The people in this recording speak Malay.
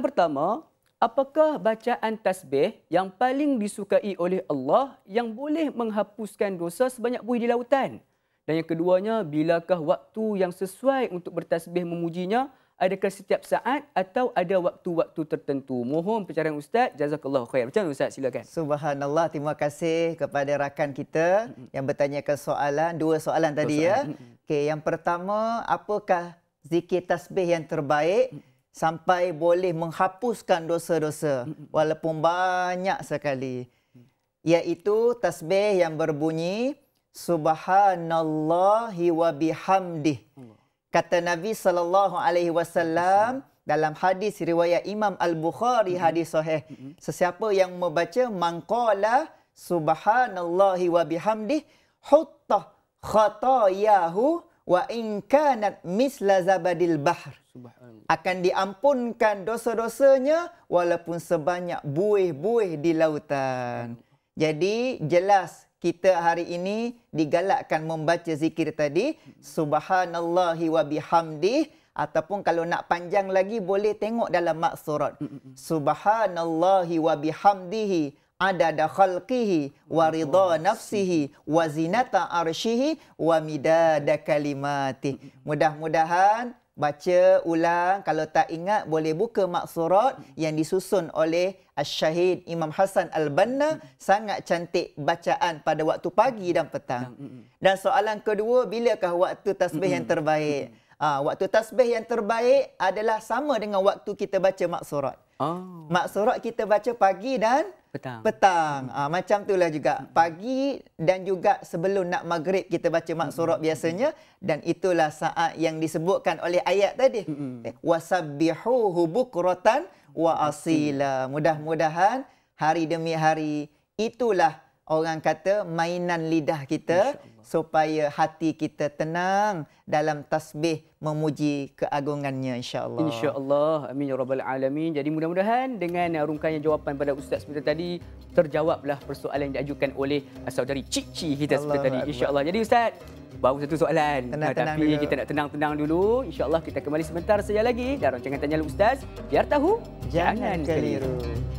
Soalan pertama, apakah bacaan tasbih yang paling disukai oleh Allah yang boleh menghapuskan dosa sebanyak buih di lautan? Dan yang keduanya, bilakah waktu yang sesuai untuk bertasbih memujinya? Adakah setiap saat atau ada waktu-waktu tertentu? Mohon pencarian Ustaz. Jazakallah khair. Macam mana Ustaz? Silakan. Subhanallah. Terima kasih kepada rakan kita yang bertanyakan soalan. Dua soalan tadi. Dua soalan. ya. Okay, yang pertama, apakah zikir tasbih yang terbaik? sampai boleh menghapuskan dosa-dosa walaupun banyak sekali iaitu tasbih yang berbunyi subhanallahi wa bihamdi kata Nabi sallallahu alaihi wasallam dalam hadis riwayat Imam Al-Bukhari hadis sahih sesiapa yang membaca mangqala subhanallahi wa bihamdi hutta khatayahu wa in kanat misla zabadil bahr akan diampunkan dosa-dosanya walaupun sebanyak buih-buih di lautan. Jadi jelas kita hari ini digalakkan membaca zikir tadi subhanallahi wa bihamdih ataupun kalau nak panjang lagi boleh tengok dalam maksurat subhanallahi wa bihamdihi adada khalqihi wa ridha nafsihi wa zinata arshihi wa midada kalimati. Mudah-mudahan baca ulang kalau tak ingat boleh buka maksurat yang disusun oleh Al-Syahid Imam Hasan Al-Banna sangat cantik bacaan pada waktu pagi dan petang. Mm, mm, mm. Dan soalan kedua bilakah waktu tasbih yang terbaik? ha, waktu tasbih yang terbaik adalah sama dengan waktu kita baca maksurat. Oh. Maksurat kita baca pagi dan petang. Petang. Ha, macam itulah juga. Pagi dan juga sebelum nak maghrib kita baca mak surat biasanya dan itulah saat yang disebutkan oleh ayat tadi. Eh, hubuk rotan wa asila. Mudah-mudahan hari demi hari itulah orang kata mainan lidah kita supaya hati kita tenang dalam tasbih memuji keagungannya insyaallah insyaallah amin ya rabbal alamin jadi mudah-mudahan dengan uh, rungkanya jawapan pada ustaz seperti tadi terjawablah persoalan yang diajukan oleh uh, saudari Cici kita Allah seperti tadi insyaallah jadi ustaz baru satu soalan tenang, tenang tapi dulu. kita nak tenang-tenang dulu insyaallah kita kembali sebentar saja lagi dan rancangan tanya ustaz biar tahu jangan, jangan keliru, keliru.